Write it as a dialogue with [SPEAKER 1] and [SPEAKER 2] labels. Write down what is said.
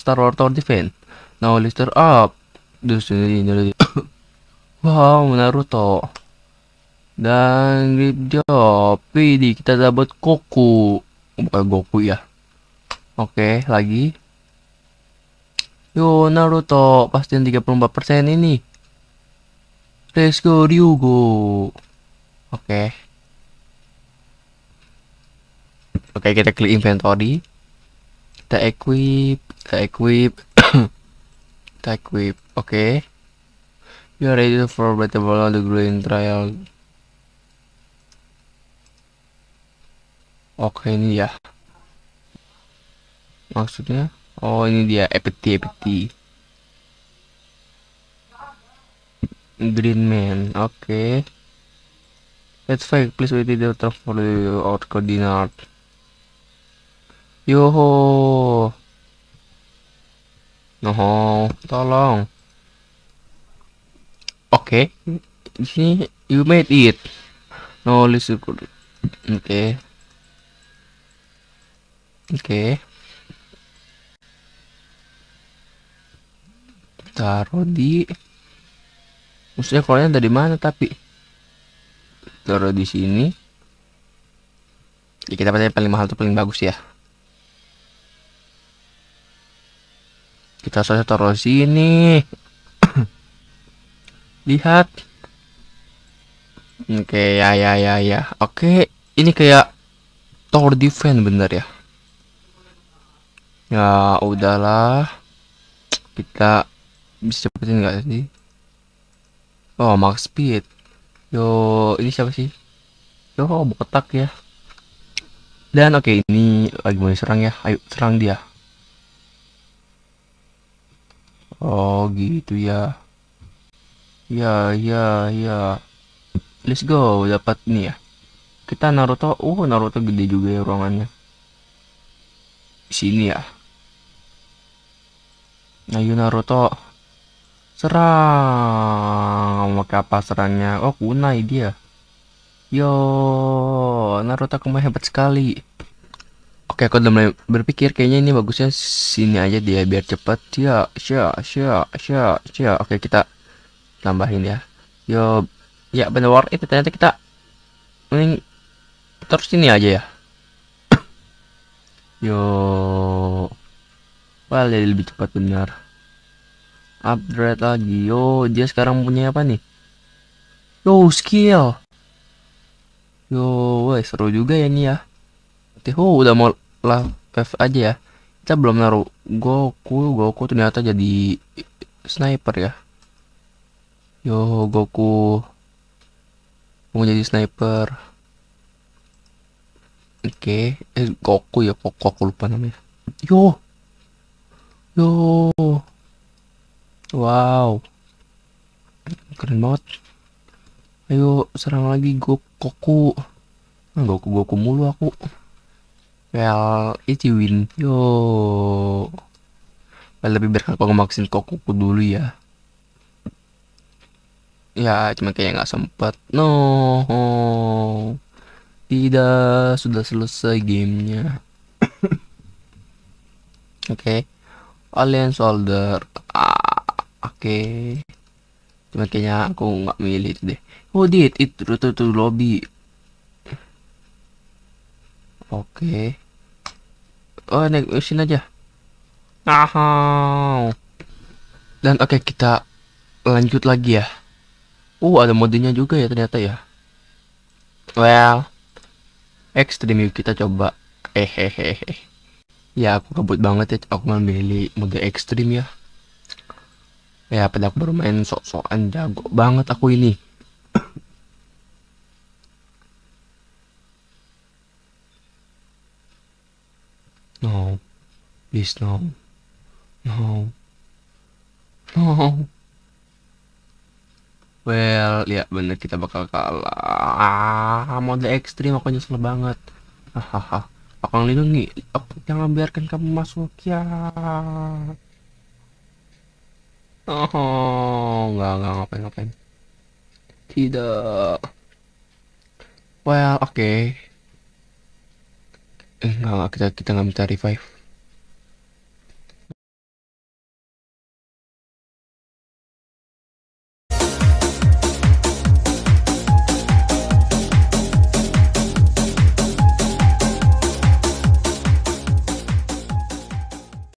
[SPEAKER 1] Star Wars Tower Defense. Now lister up. ini, wow, Naruto. Dan grip job. Widih, kita dapat Goku. Oh, bukan Goku ya. Oke, lagi. Yo, Naruto. pasti 34% ini. Let's go, Ryugo. Oke. Okay. Oke, okay, kita klik inventory kita equip kita equip kita equip oke okay. you are ready for battle the green trial oke okay, ini ya maksudnya oh ini dia EPT EPT, green man oke okay. let's fight please wait the for the out coordinate Yoho. Noho, tolong. Oke, okay. di you made it. No, listen. Oke. Okay. Oke. Okay. Taruh di Maksudnya keluarnya dari mana tapi taruh di sini. Ya kita pakai paling mahal tuh paling bagus ya. kita saja taruh sini lihat oke okay, ya ya ya ya oke okay, ini kayak tower defense bener ya ya udahlah kita bisa cepetin nggak sih oh max speed yo ini siapa sih yo botak ya dan oke okay, ini lagi mau serang ya ayo serang dia Oh gitu ya. Ya ya ya. Let's go dapat nih ya. Kita Naruto. oh Naruto gede juga ya ruangannya. Di sini ya. Nah Naruto serang. Mau apa serangnya? Oh kunai dia. Yo Naruto kamu hebat sekali. Oke, aku udah mulai berpikir kayaknya ini bagusnya sini aja dia biar cepat ya sya sya sya sya oke kita tambahin ya yo ya bener worth itu ternyata kita mending terus sini aja ya yo wah well, lebih cepat benar upgrade lagi yo dia sekarang punya apa nih yo skill yo wah seru juga ya ini ya Oh, udah mau love F aja ya kita belum naruh Goku Goku ternyata jadi sniper ya yo Goku mau jadi sniper oke okay. eh Goku ya pokok aku lupa namanya yo yo wow keren banget ayo serang lagi Goku nah, Goku Goku mulu aku Well, win Yo. Well, lebih berkat kalau maksin kuku dulu ya. Ya, cuma kayaknya nggak sempet. No. Tidak, sudah selesai gamenya. Oke. okay. Alien Soldier. Ah, Oke. Okay. Cuma kayaknya aku nggak milih deh. Oh, dit, itu tuh lobby. Oke. Okay. Oh, naik mesin aja. Aha. Dan oke okay, kita lanjut lagi ya. Uh, ada modenya juga ya ternyata ya. Well, extreme yuk kita coba. Hehehe. Ya aku kebut banget ya, aku memilih mode ekstrim ya. Ya, padahal aku baru main sok-sokan jago banget aku ini. No. Please, no. No. No. Well, ya bener kita bakal kalah. Ah, mode ekstrim aku nyesel banget. Hahaha. aku lindungi. Aku jangan biarkan kamu masuk ya. Oh, nggak nggak ngapain ngapain. Tidak. Well, oke. Okay eh nggak kita kita nggak minta revive